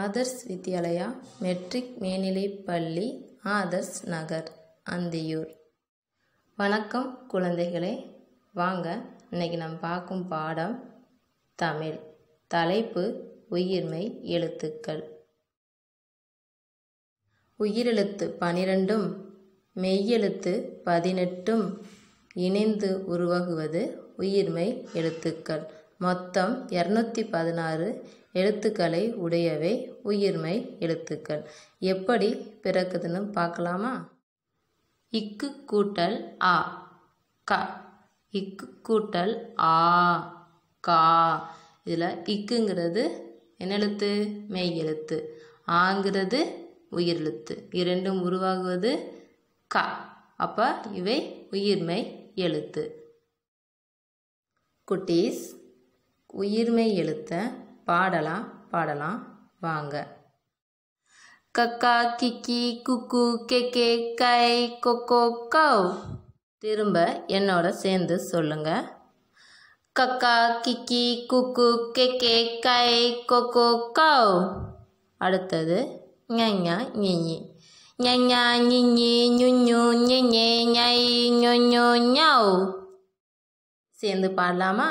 Authors Vidyalaya matric மேல்நிலைப் பள்ளி authors நகர் அந்தியூர் வணக்கம் குழந்தைகளே வாங்க இன்னைக்கு நாம் பார்க்கும் பாடம் தமிழ் தலைப்பு உயிர்மை எழுத்துக்கள் உயிரெழுத்து பனிரெண்டும் மெய்யெழுத்து பதினெட்டும் இணைந்து உருவாகுவது உயிர்மை எழுத்துக்கள் மொத்தம் இரநூத்தி பதினாறு எழுத்துக்களை உடையவை உயிர்மை எழுத்துக்கள் எப்படி பிறக்குதுன்னு பார்க்கலாமா இக்கு கூட்டல் ஆ க இக்கு கூட்டல் ஆ கா இதில் இக்குங்கிறது என்ன எழுத்து மெய் எழுத்து ஆங்கிறது உயிர் எழுத்து இரண்டும் உருவாகுவது க அப்போ இவை உயிர்மை எழுத்து குட்டீஸ் உயிர்மை எழுத்த பாடலாம் பாடலாம் வாங்க கக்கா கிக்கி குக்கு கெக்கே கை கொக்கோ கவ் திரும்ப என்னோட சேர்ந்து சொல்லுங்க கக்கா கிக்கி குக்கு கெக்கே கை கொக்கோ கவ் அடுத்தது ஞா ஞி ஞா ஞி ஞுஞ்சு ஞை ஞொ ஞவ் சேர்ந்து பாடலாமா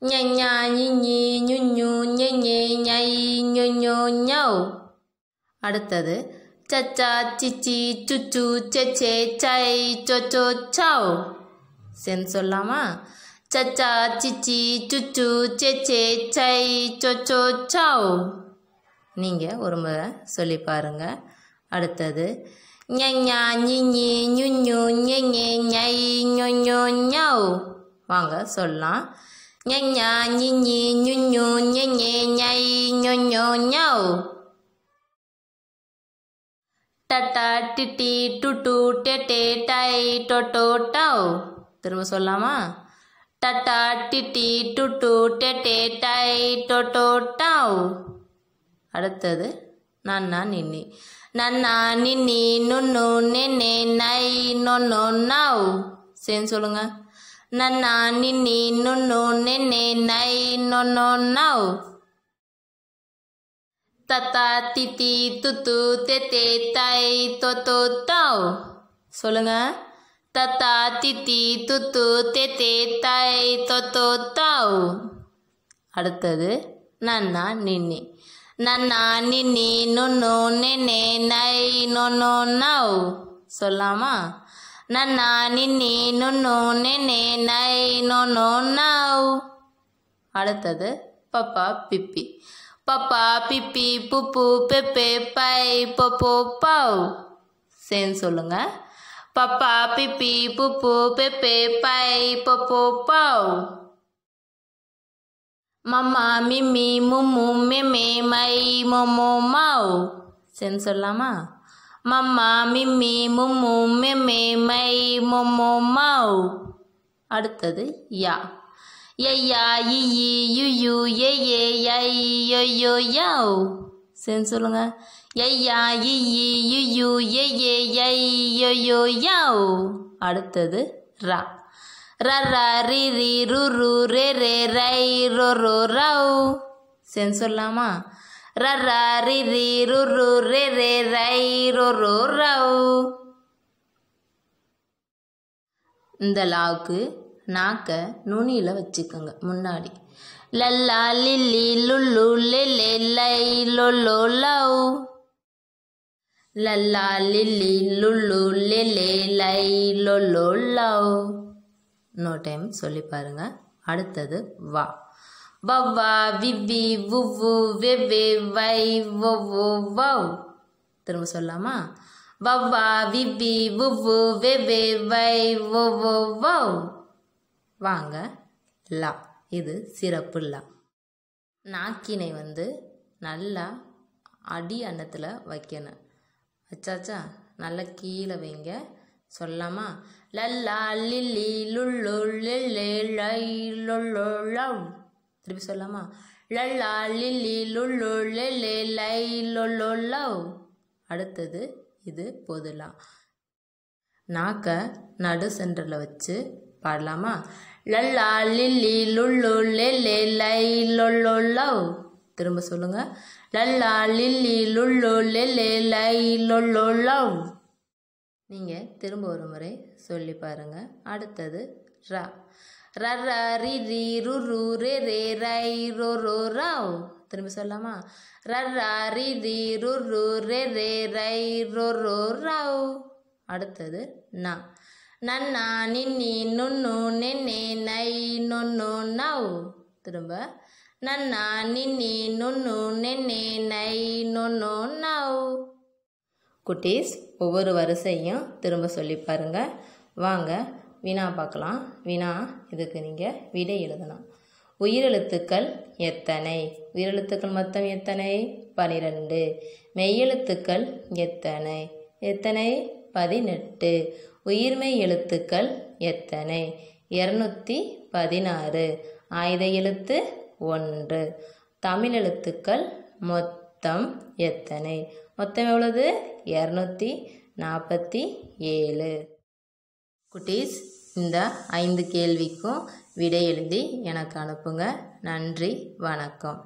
Nhà nhà nhì nhì nhu nhu nhê nhê nhai nhô nhô nhau அடுத்தது சச்சா சிச்சி சுச்சு செச்சே சை சொச்சோ சௌ சென் சொல்லாமா சச்சா சிச்சி சுச்சு செச்சே சை சொச்சோ சௌ நீங்கள் ஒரு முறை சொல்லி பாருங்கள் அடுத்தது ஞா ஞி ஞி நு நு ஞெ ஞை ஞொ ஞோ ஞவ் வாங்க சொல்லலாம் Nhanya nyinyi nyunyu nyenye nyai nyonyo nhau. Tata titi tutu tete tai toto tau. திரும்ப சொல்லாமா டட்டா டிட்டி டுட்டு டெட்டே டை டொட்டோ டாவ் அடுத்தது நன்னா நின்னி நன்னா நின்னி நுண்ணு நென்னே நை நொன்னு நாவ் சேர்ந்து சொல்லுங்கள் ನನ್ನ நின்னி ನುಣ್ಣು ನಿನ್ನೆ ನೈ ನೊನ್ನೊ ನೌ தத்த தித்தி துத்து தெத்தே தை தொத்து தௌ சொல்லுங்க தத்தா தித்தி துத்து தெத்தே தை தொத்து தௌ அடுத்தது நன்னா நின்னி நன்னா நின்னி நுண்ணு நின்னே நை நொன்னு நௌ சொல்லாமா ನನ್ನ ನಿನ್ನಿ நுண்ணு நென்னே நை ನೊನು ನಾವು அடுத்தது பப்பா பிப்பி பப்பா பிப்பி புப்பு பெப்பே பை பொப்போ பவ் சேர்ந்து சொல்லுங்க பப்பா பிப்பி புப்பு பெப்பே பை பொப்போ பவ் மம்மா மிம்மி மும்மு மெம்மே மை மொமோ மாவ் சேர்ந்து சொல்லலாமா மம்மா மிம்மி மும்மு மெம்மே மை மொம்மு மௌ அடுத்தது யா யையா இயி யுயு எயே யை யொய்யோ யௌ சேர்ந்து சொல்லுங்க யையா இயி யுயு எயே யை யொய்யோ யௌ அடுத்தது ரா ரரா ரு ருரு ரே ரே ரை ரொ ரோ ரௌ சேர்ந்து சொல்லலாமா ரு ரே ரே ரை இந்த லாவுக்கு நாக்கை நுனியில் வச்சுக்கோங்க முன்னாடி லல்லா லில்லி லுல்லு லெலே லை லொல்லோ லவ் லல்லா லில்லி லுல்லு லெலே லை லொல்லோ லவ் இன்னொரு டைம் சொல்லி பாருங்கள் அடுத்தது வா வவ்வா விவ்வி உவ்வு வெவ்வே வை ஒவ்வு வவ் திரும்ப சொல்லாமா வவ்வா விவ்வி உவ்வு வெவ்வே வை வௌ வவ் வாங்க லா இது சிறப்பு லா நாக்கினை வந்து நல்லா அடி அன்னத்தில் வைக்கணும் வச்சாச்சா நல்லா கீழே வைங்க சொல்லாமா லல்லா லில்லி லுல்லு லில்லு லை லொல்லு லவ் திருப்பி சொல்லாமா லல்லா லில்லி லுல்லு லெல்லே லை லொல்லோ லவ் அடுத்தது இது பொதுலாம் நாக்க நடு சென்டரில் வச்சு பாடலாமா லல்லா லில்லி லுல்லு லெல்லே லை லொல்லோ லவ் திரும்ப சொல்லுங்க லல்லா லில்லி லுல்லு லெல்லே லை லொல்லோ லவ் நீங்கள் திரும்ப ஒரு முறை சொல்லி பாருங்கள் அடுத்தது ரா ரர ரி ரி ரு ரே ரே ரை ரோ ரோ ராவ் திரும்ப சொல்லாமா ரர ரி ரி ரு ரே ரே ரை ரோ ரோ ராவ் அடுத்தது நா நன்னா நின்னி நுண்ணு நென்னே நை நொன்னு நவ் திரும்ப நன்னா நின்னி நுண்ணு நென்னே நை நொன்னு நவ் குட்டீஸ் ஒவ்வொரு வரிசையும் திரும்ப சொல்லி பாருங்கள் வாங்க வினா பார்க்கலாம் வினா இதுக்கு நீங்கள் விடை எழுதலாம் உயிரெழுத்துக்கள் எத்தனை உயிரெழுத்துக்கள் மொத்தம் எத்தனை பனிரெண்டு மெய்யெழுத்துக்கள் எத்தனை எத்தனை பதினெட்டு உயிர்மெய் எழுத்துக்கள் எத்தனை இரநூத்தி பதினாறு ஆயுத எழுத்து ஒன்று தமிழ் எழுத்துக்கள் மொத்தம் எத்தனை மொத்தம் எவ்வளவு இரநூத்தி நாற்பத்தி ஏழு குட்டீஸ் இந்த ஐந்து கேள்விக்கும் விடை எழுதி எனக்கு அனுப்புங்க நன்றி வணக்கம்